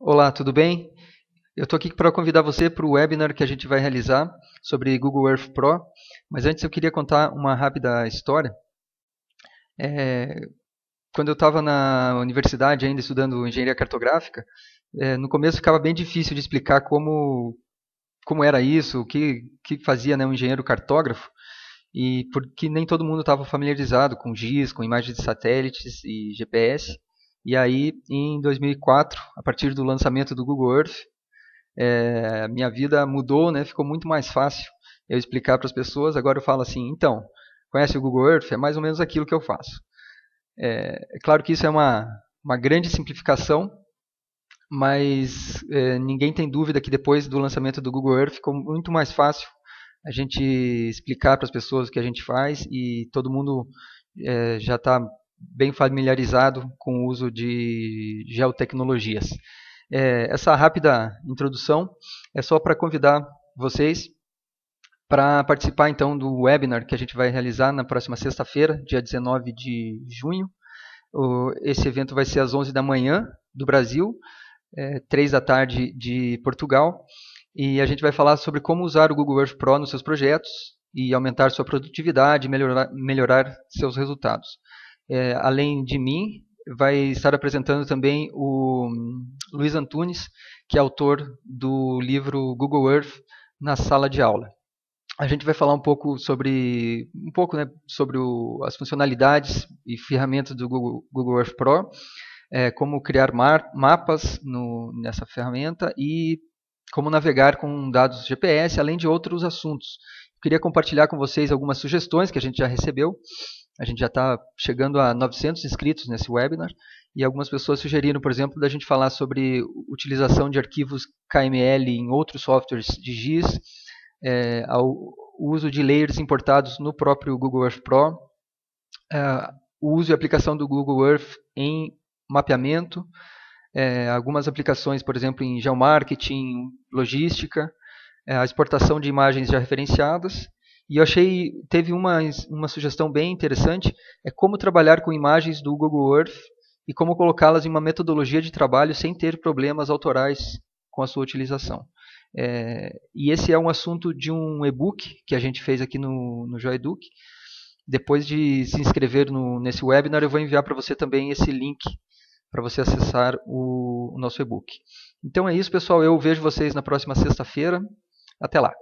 Olá, tudo bem? Eu estou aqui para convidar você para o webinar que a gente vai realizar sobre Google Earth Pro, mas antes eu queria contar uma rápida história. É, quando eu estava na universidade ainda estudando engenharia cartográfica, é, no começo ficava bem difícil de explicar como, como era isso, o que, que fazia né, um engenheiro cartógrafo, e porque nem todo mundo estava familiarizado com GIS, com imagens de satélites e GPS. E aí, em 2004, a partir do lançamento do Google Earth, é, minha vida mudou, né? Ficou muito mais fácil eu explicar para as pessoas. Agora eu falo assim, então, conhece o Google Earth? É mais ou menos aquilo que eu faço. É, é claro que isso é uma, uma grande simplificação, mas é, ninguém tem dúvida que depois do lançamento do Google Earth ficou muito mais fácil a gente explicar para as pessoas o que a gente faz e todo mundo é, já está bem familiarizado com o uso de geotecnologias. É, essa rápida introdução é só para convidar vocês para participar então do webinar que a gente vai realizar na próxima sexta-feira, dia 19 de junho. Esse evento vai ser às 11 da manhã do Brasil, é, 3 da tarde de Portugal. E a gente vai falar sobre como usar o Google Earth Pro nos seus projetos e aumentar sua produtividade, melhorar, melhorar seus resultados é, além de mim, vai estar apresentando também o hum, Luiz Antunes, que é autor do livro Google Earth na sala de aula. A gente vai falar um pouco sobre um pouco né, sobre o, as funcionalidades e ferramentas do Google, Google Earth Pro, é, como criar mar, mapas no, nessa ferramenta e como navegar com dados GPS, além de outros assuntos. Queria compartilhar com vocês algumas sugestões que a gente já recebeu a gente já está chegando a 900 inscritos nesse webinar e algumas pessoas sugeriram, por exemplo, da gente falar sobre utilização de arquivos KML em outros softwares de GIS, é, ao uso de layers importados no próprio Google Earth Pro, é, o uso e aplicação do Google Earth em mapeamento, é, algumas aplicações, por exemplo, em geomarketing, logística, é, a exportação de imagens já referenciadas e eu achei, teve uma, uma sugestão bem interessante, é como trabalhar com imagens do Google Earth e como colocá-las em uma metodologia de trabalho sem ter problemas autorais com a sua utilização. É, e esse é um assunto de um e-book que a gente fez aqui no, no Joeduc. Depois de se inscrever no, nesse webinar, eu vou enviar para você também esse link para você acessar o, o nosso e-book. Então é isso, pessoal. Eu vejo vocês na próxima sexta-feira. Até lá!